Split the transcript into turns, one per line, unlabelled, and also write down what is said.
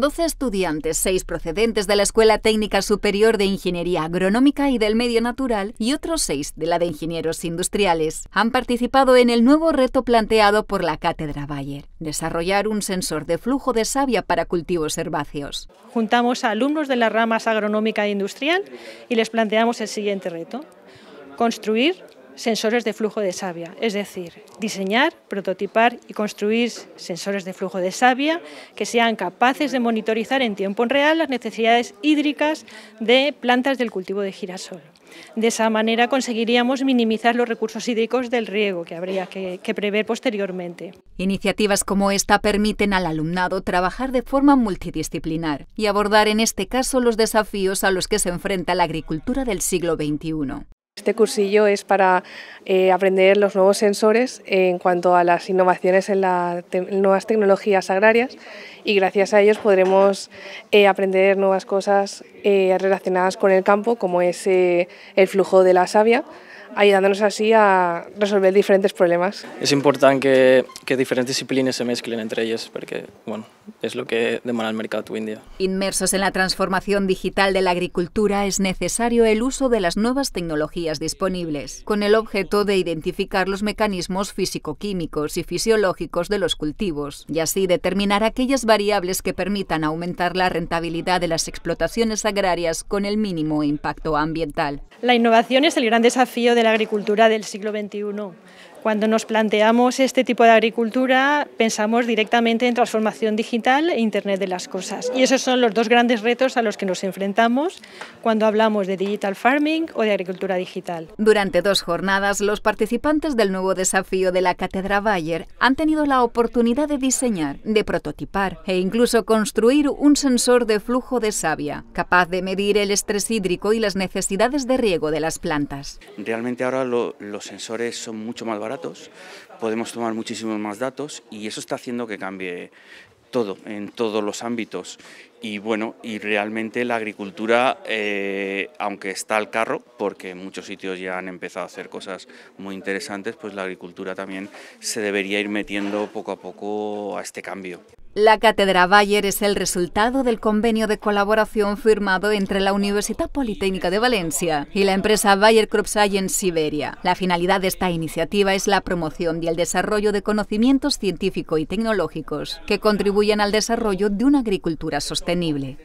12 estudiantes, seis procedentes de la Escuela Técnica Superior de Ingeniería Agronómica y del Medio Natural y otros seis de la de Ingenieros Industriales, han participado en el nuevo reto planteado por la Cátedra Bayer, desarrollar un sensor de flujo de savia para cultivos herbáceos. Juntamos a alumnos
de las ramas agronómica e industrial y les planteamos el siguiente reto, construir sensores de flujo de savia, es decir, diseñar, prototipar y construir sensores de flujo de savia que sean capaces de monitorizar en tiempo real las necesidades hídricas de plantas del cultivo de girasol. De esa manera conseguiríamos minimizar los recursos hídricos del riego que habría que, prever posteriormente.
Iniciativas como esta permiten al alumnado trabajar de forma multidisciplinar y abordar en este caso los desafíos a los que se enfrenta la agricultura del siglo XXI. Este cursillo es
para eh, aprender los nuevos sensores en cuanto a las innovaciones en las nuevas tecnologías agrarias y gracias a ellos podremos eh, aprender nuevas cosas eh, relacionadas con el campo, como es el flujo de la savia, ayudándonos así a resolver diferentes problemas. Es importante que, diferentes disciplinas se mezclen entre ellas, porque bueno, es lo que demanda el mercado hoy
Inmersos en la transformación digital de la agricultura, es necesario el uso de las nuevas tecnologías disponibles, con el objeto de identificar los mecanismos físico-químicos y fisiológicos de los cultivos, y así determinar aquellas variables que permitan aumentar la rentabilidad de las explotaciones agrarias con el mínimo impacto ambiental. La innovación es el gran desafío de la
agricultura del siglo XXI. Cuando nos planteamos este tipo de agricultura, pensamos directamente en transformación digital e Internet de las Cosas. Y esos son los dos grandes retos a los que
nos enfrentamos cuando hablamos de digital farming o de agricultura digital. Durante dos jornadas, los participantes del nuevo desafío de la Cátedra Bayer han tenido la oportunidad de diseñar, de prototipar e incluso construir un sensor de flujo de savia, capaz de medir el estrés hídrico y las necesidades de riego de las plantas.
Realmente ahora los sensores son mucho más baratos podemos tomar muchísimos más datos y eso está haciendo que cambie todo, en todos los ámbitos. Y bueno, y realmente la agricultura, eh, aunque está al carro, porque muchos sitios ya han empezado a hacer cosas muy interesantes, pues la agricultura también se debería ir metiendo poco a poco a este cambio.
La Cátedra Bayer es el resultado del convenio de colaboración firmado entre la Universidad Politécnica de Valencia y la empresa Bayer Crop Science Siberia. La finalidad de esta iniciativa es la promoción y el desarrollo de conocimientos científicos y
tecnológicos
que contribuyan al desarrollo de una agricultura sostenible.